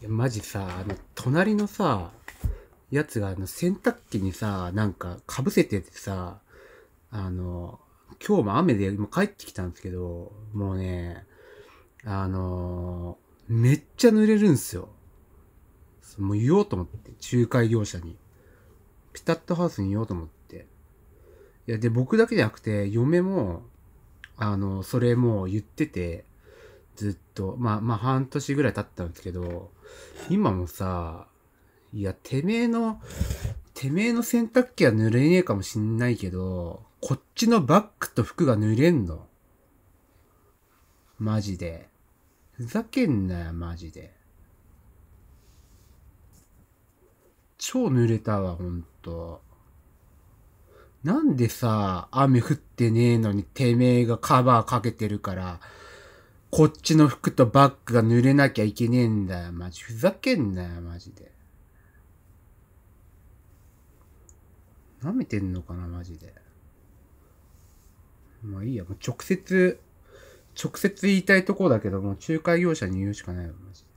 いや、マジさ、あの、隣のさ、やつが、あの、洗濯機にさ、なんか、かぶせててさ、あの、今日も雨で今帰ってきたんですけど、もうね、あのー、めっちゃ濡れるんすよ。もう言おうと思って、仲介業者に。ピタッとハウスに言おうと思って。いや、で、僕だけじゃなくて、嫁も、あの、それも言ってて、ずっと、まあ、まあ、半年ぐらい経ったんですけど、今もさ、いや、てめえの、てめえの洗濯機は濡れねえかもしんないけど、こっちのバッグと服が濡れんの。マジで。ふざけんなよ、マジで。超濡れたわ、ほんと。なんでさ、雨降ってねえのにてめえがカバーかけてるから、こっちの服とバッグが濡れなきゃいけねえんだよ。マジ、ふざけんなよ、マジで。舐めてんのかな、マジで。まあいいや、もう直接、直接言いたいとこだけど、もう仲介業者に言うしかないよ、マジで。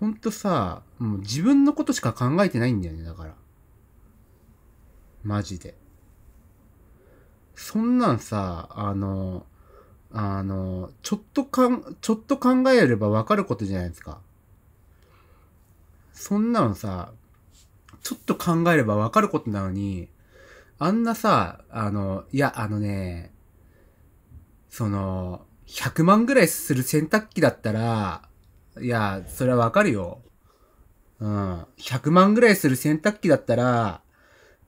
ほんとさ、もう自分のことしか考えてないんだよね、だから。マジで。そんなんさ、あの、あの、ちょっとかん、ちょっと考えればわかることじゃないですか。そんなのさ、ちょっと考えればわかることなのに、あんなさ、あの、いや、あのね、その、100万ぐらいする洗濯機だったら、いや、それはわかるよ。うん。100万ぐらいする洗濯機だったら、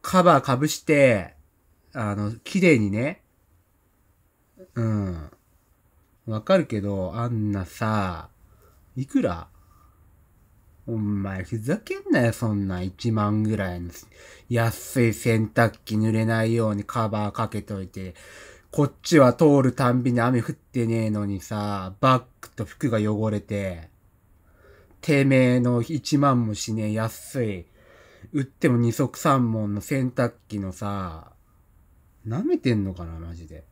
カバー被して、あの、綺麗にね、うん。わかるけど、あんなさ、いくらお前ふざけんなよ、そんな1万ぐらいの安い洗濯機濡れないようにカバーかけといて、こっちは通るたんびに雨降ってねえのにさ、バッグと服が汚れて、てめえの1万もしねえ安い、売っても2足3本の洗濯機のさ、舐めてんのかな、マジで。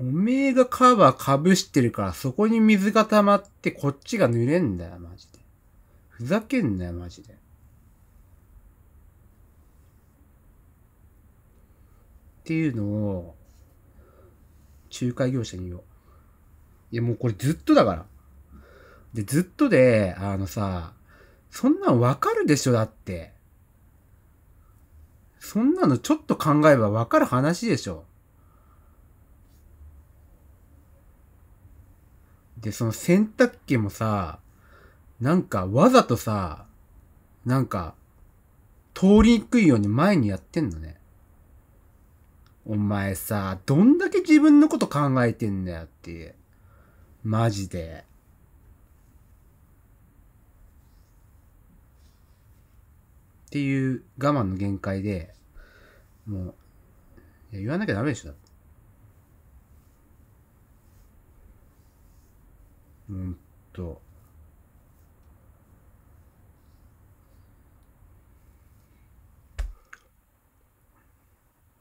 おめえがカバー被してるから、そこに水が溜まってこっちが濡れんだよ、マジで。ふざけんなよ、マジで。っていうのを、仲介業者に言おう。いや、もうこれずっとだから。で、ずっとで、あのさ、そんなんわかるでしょ、だって。そんなのちょっと考えばわかる話でしょ。で、その洗濯機もさ、なんかわざとさ、なんか、通りにくいように前にやってんのね。お前さ、どんだけ自分のこと考えてんだよっていう。マジで。っていう我慢の限界で、もう、言わなきゃダメでしょ、うんと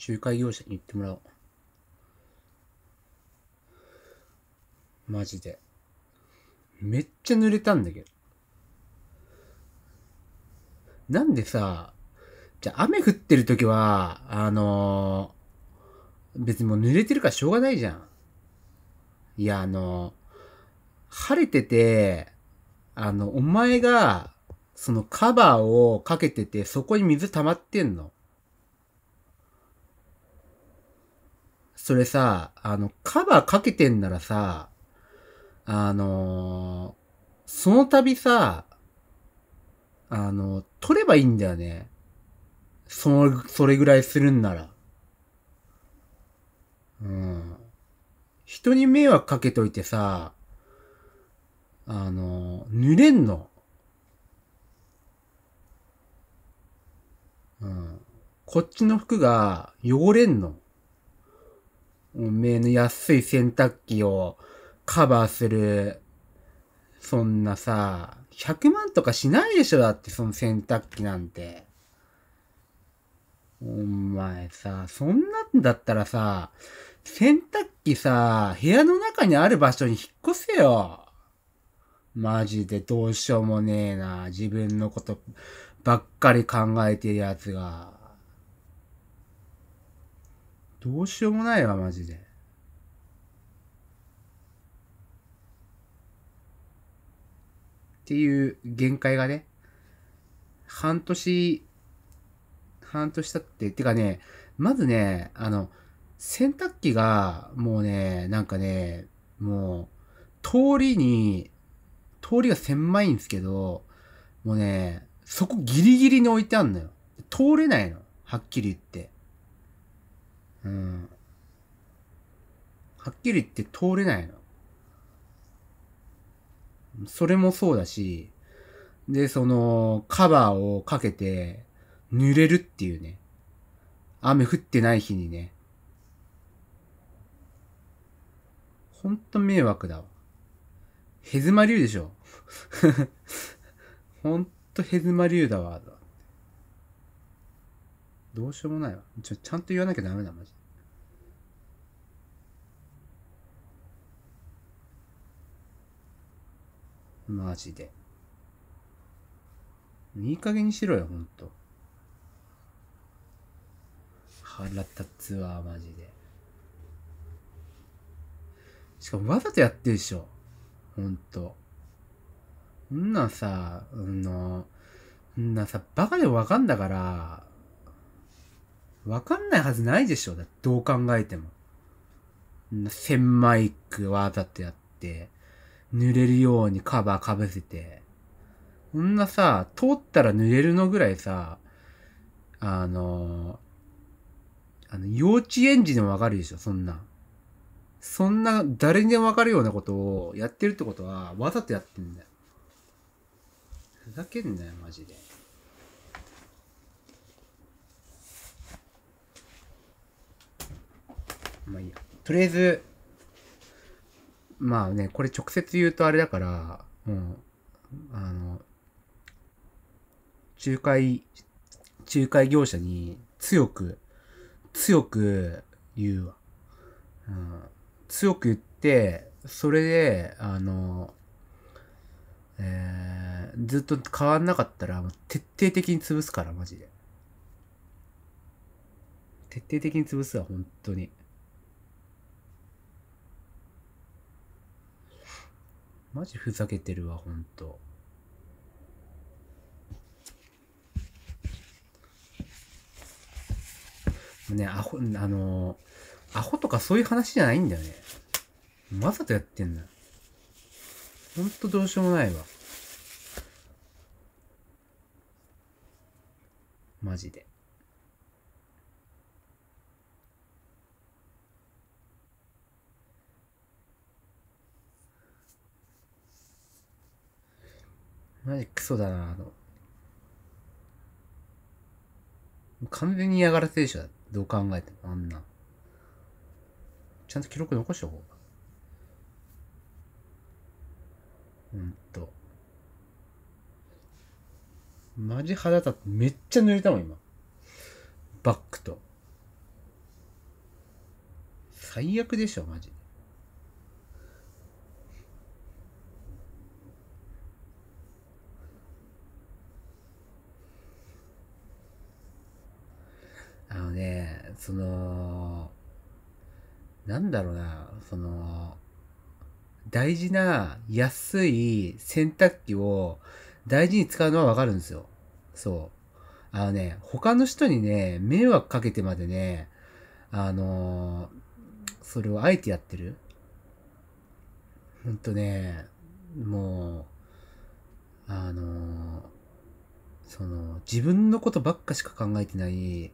仲介業者に行ってもらおうマジでめっちゃ濡れたんだけどなんでさじゃあ雨降ってる時はあのー、別にもう濡れてるからしょうがないじゃんいやあのー晴れてて、あの、お前が、そのカバーをかけてて、そこに水溜まってんの。それさ、あの、カバーかけてんならさ、あのー、その度さ、あの、取ればいいんだよね。その、それぐらいするんなら。うん。人に迷惑かけといてさ、あの、濡れんの。うん。こっちの服が汚れんの。おめえの安い洗濯機をカバーする、そんなさ、100万とかしないでしょだって、その洗濯機なんて。お前さ、そんなんだったらさ、洗濯機さ、部屋の中にある場所に引っ越せよ。マジでどうしようもねえな。自分のことばっかり考えてるやつが。どうしようもないわ、マジで。っていう限界がね、半年、半年経って、てかね、まずね、あの、洗濯機が、もうね、なんかね、もう、通りに、通りが狭いんですけど、もうね、そこギリギリに置いてあんのよ。通れないの。はっきり言って。うん。はっきり言って通れないの。それもそうだし、で、その、カバーをかけて、濡れるっていうね。雨降ってない日にね。ほんと迷惑だわ。ヘズマ流でしょ。ほんとヘズマ流だわ。どうしようもないわ。ちょ、ちゃんと言わなきゃダメだ、マジで。マジで。いい加減にしろよ、ほんと。腹立つわ、マジで。しかもわざとやってるでしょ。ほんと。んなさ、あの、んなさ、バカでもわかんだから、わかんないはずないでしょ。だどう考えても。千マイクわざとやって、濡れるようにカバーかぶせて。こんなさ、通ったら濡れるのぐらいさ、あの、あの幼稚園児でもわかるでしょ、そんな。そんな誰にでもわかるようなことをやってるってことは、わざとやってんだよ。ふざけんなよ、マジで。まあいいや。とりあえず、まあね、これ直接言うとあれだから、もう、あの、仲介、仲介業者に強く、強く言うわ。うん強く言って、それで、あの、えー、ずっと変わんなかったら、徹底的に潰すから、マジで。徹底的に潰すわ、本当に。マジふざけてるわ、本当と。ね、アホ、あのーアホとかそういう話じゃないんだよね。わざとやってんだ。ほんとどうしようもないわ。マジで。マジクソだなの。完全に嫌がらせでしょ。どう考えても、あんな。ちゃんと記録残しとこう。うんと。マジ肌立って、めっちゃ濡れたもん、今。バックと。最悪でしょ、マジ。あのね、その、なんだろうな、その、大事な安い洗濯機を大事に使うのはわかるんですよ。そう。あのね、他の人にね、迷惑かけてまでね、あのそれをあえてやってる。ほんとね、もう、あのその、自分のことばっかしか考えてない、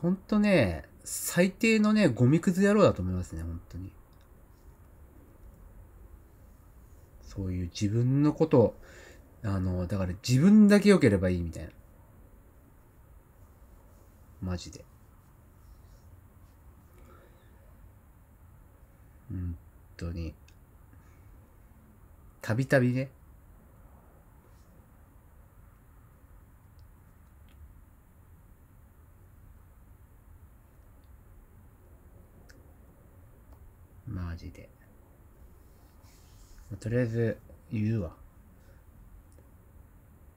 ほんとね、最低のね、ゴミくず野郎だと思いますね、本当に。そういう自分のことあの、だから自分だけ良ければいいみたいな。マジで。本当に。たびたびね。とりあえず言うわ。